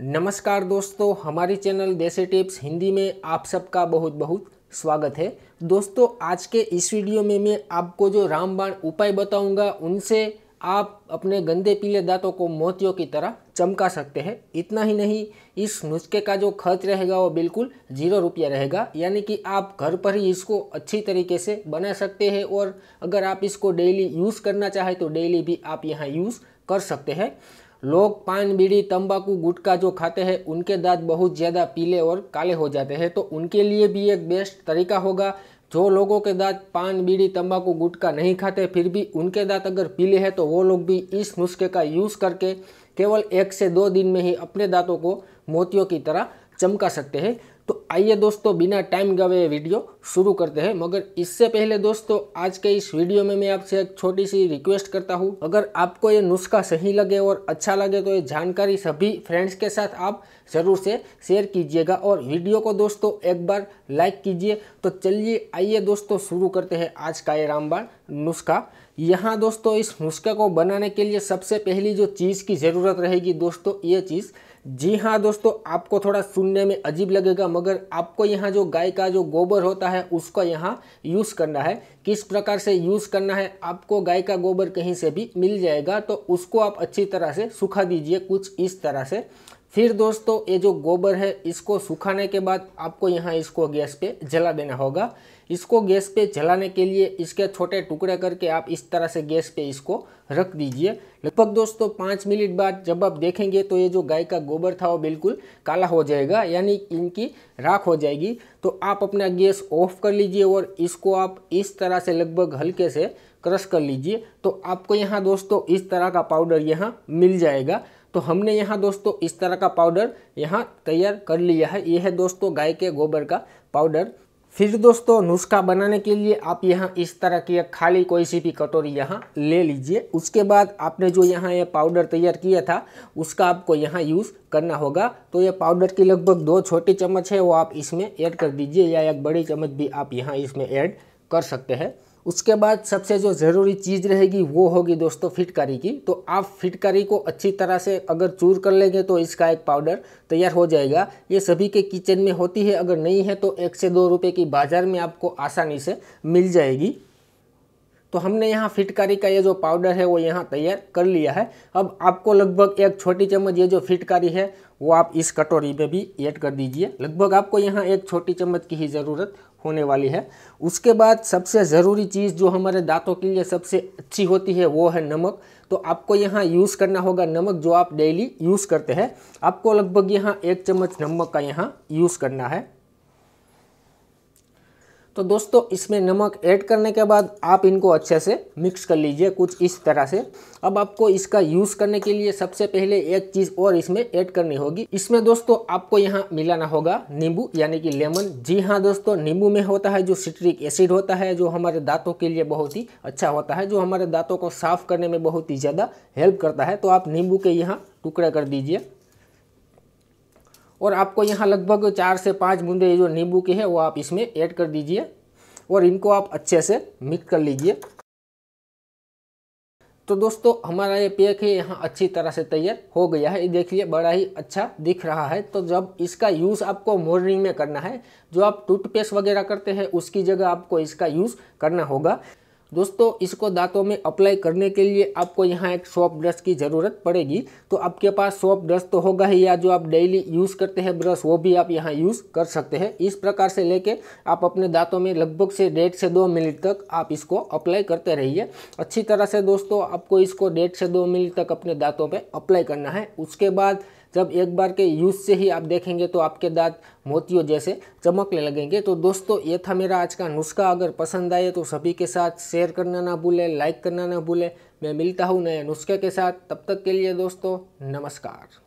नमस्कार दोस्तों हमारी चैनल देसी टिप्स हिंदी में आप सबका बहुत बहुत स्वागत है दोस्तों आज के इस वीडियो में मैं आपको जो रामबाण उपाय बताऊंगा उनसे आप अपने गंदे पीले दांतों को मोतियों की तरह चमका सकते हैं इतना ही नहीं इस नुस्खे का जो खर्च रहेगा वो बिल्कुल जीरो रुपया रहेगा यानी कि आप घर पर ही इसको अच्छी तरीके से बना सकते हैं और अगर आप इसको डेली यूज़ करना चाहें तो डेली भी आप यहाँ यूज़ कर सकते हैं लोग पान बीड़ी तंबाकू गुटखा जो खाते हैं उनके दांत बहुत ज़्यादा पीले और काले हो जाते हैं तो उनके लिए भी एक बेस्ट तरीका होगा जो लोगों के दांत पान बीड़ी तंबाकू गुटखा नहीं खाते फिर भी उनके दांत अगर पीले हैं तो वो लोग भी इस नुस्खे का यूज़ करके केवल एक से दो दिन में ही अपने दांतों को मोतियों की तरह चमका सकते हैं तो आइए दोस्तों बिना टाइम गवे वीडियो शुरू करते हैं मगर इससे पहले दोस्तों आज के इस वीडियो में मैं आपसे एक छोटी सी रिक्वेस्ट करता हूँ अगर आपको ये नुस्खा सही लगे और अच्छा लगे तो ये जानकारी सभी फ्रेंड्स के साथ आप ज़रूर से शेयर कीजिएगा और वीडियो को दोस्तों एक बार लाइक कीजिए तो चलिए आइए दोस्तों शुरू करते हैं आज का ये रामबाण नुस्खा यहाँ दोस्तों इस नुस्खे को बनाने के लिए सबसे पहली जो चीज़ की ज़रूरत रहेगी दोस्तों ये चीज़ जी हाँ दोस्तों आपको थोड़ा सुनने में अजीब लगेगा मगर आपको यहाँ जो गाय का जो गोबर होता है उसको यहाँ यूज़ करना है किस प्रकार से यूज़ करना है आपको गाय का गोबर कहीं से भी मिल जाएगा तो उसको आप अच्छी तरह से सुखा दीजिए कुछ इस तरह से फिर दोस्तों ये जो गोबर है इसको सुखाने के बाद आपको यहाँ इसको गैस पे जला देना होगा इसको गैस पे जलाने के लिए इसके छोटे टुकड़े करके आप इस तरह से गैस पे इसको रख दीजिए लगभग दोस्तों पाँच मिनट बाद जब आप देखेंगे तो ये जो गाय का गोबर था वो बिल्कुल काला हो जाएगा यानी इनकी राख हो जाएगी तो आप अपना गैस ऑफ कर लीजिए और इसको आप इस तरह से लगभग हल्के से क्रश कर लीजिए तो आपको यहाँ दोस्तों इस तरह का पाउडर यहाँ मिल जाएगा तो हमने यहाँ दोस्तों इस तरह का पाउडर यहाँ तैयार कर लिया है ये है दोस्तों गाय के गोबर का पाउडर फिर दोस्तों नुस्खा बनाने के लिए आप यहाँ इस तरह की एक खाली कोई सी भी कटोरी यहाँ ले लीजिए उसके बाद आपने जो यहाँ ये यह पाउडर तैयार किया था उसका आपको यहाँ यूज़ करना होगा तो ये पाउडर की लगभग दो छोटी चम्मच है वो आप इसमें ऐड कर दीजिए या एक बड़ी चम्मच भी आप यहाँ इसमें ऐड कर सकते हैं उसके बाद सबसे जो ज़रूरी चीज़ रहेगी वो होगी दोस्तों फिटकारी की तो आप फिटकारी को अच्छी तरह से अगर चूर कर लेंगे तो इसका एक पाउडर तैयार हो जाएगा ये सभी के किचन में होती है अगर नहीं है तो एक से दो रुपये की बाज़ार में आपको आसानी से मिल जाएगी तो हमने यहाँ फिटकारी का ये जो पाउडर है वो यहाँ तैयार कर लिया है अब आपको लगभग एक छोटी चम्मच ये जो फिटकारी है वो आप इस कटोरी में भी ऐड कर दीजिए लगभग आपको यहाँ एक छोटी चम्मच की ही ज़रूरत होने वाली है उसके बाद सबसे ज़रूरी चीज़ जो हमारे दांतों के लिए सबसे अच्छी होती है वो है नमक तो आपको यहाँ यूज़ करना होगा नमक जो आप डेली यूज़ करते हैं आपको लगभग यहाँ एक चम्मच नमक का यहाँ यूज़ करना है तो दोस्तों इसमें नमक ऐड करने के बाद आप इनको अच्छे से मिक्स कर लीजिए कुछ इस तरह से अब आपको इसका यूज़ करने के लिए सबसे पहले एक चीज़ और इसमें ऐड करनी होगी इसमें दोस्तों आपको यहाँ मिलाना होगा नींबू यानी कि लेमन जी हाँ दोस्तों नींबू में होता है जो सिट्रिक एसिड होता है जो हमारे दांतों के लिए बहुत ही अच्छा होता है जो हमारे दांतों को साफ़ करने में बहुत ही ज़्यादा हेल्प करता है तो आप नींबू के यहाँ टुकड़ा कर दीजिए और आपको यहाँ लगभग चार से पाँच बूंदे जो नींबू की है वो आप इसमें ऐड कर दीजिए और इनको आप अच्छे से मिक्स कर लीजिए तो दोस्तों हमारा ये पेक है यहाँ अच्छी तरह से तैयार हो गया है ये देखिए बड़ा ही अच्छा दिख रहा है तो जब इसका यूज़ आपको मॉर्निंग में करना है जो आप टूथपेस्ट वगैरह करते हैं उसकी जगह आपको इसका यूज़ करना होगा दोस्तों इसको दांतों में अप्लाई करने के लिए आपको यहाँ एक सॉफ्ट ब्रश की ज़रूरत पड़ेगी तो आपके पास सॉफ्ट ब्रश तो होगा ही या जो आप डेली यूज़ करते हैं ब्रश वो भी आप यहाँ यूज़ कर सकते हैं इस प्रकार से लेके आप अपने दांतों में लगभग से डेढ़ से दो मिनट तक आप इसको अप्लाई करते रहिए अच्छी तरह से दोस्तों आपको इसको डेढ़ से दो मिनट तक अपने दाँतों पर अप्लाई करना है उसके बाद जब एक बार के यूज़ से ही आप देखेंगे तो आपके दांत मोतियों जैसे चमकने लगेंगे तो दोस्तों ये था मेरा आज का नुस्खा अगर पसंद आए तो सभी के साथ शेयर करना ना भूलें लाइक करना ना भूलें मैं मिलता हूँ नए नुस्खे के साथ तब तक के लिए दोस्तों नमस्कार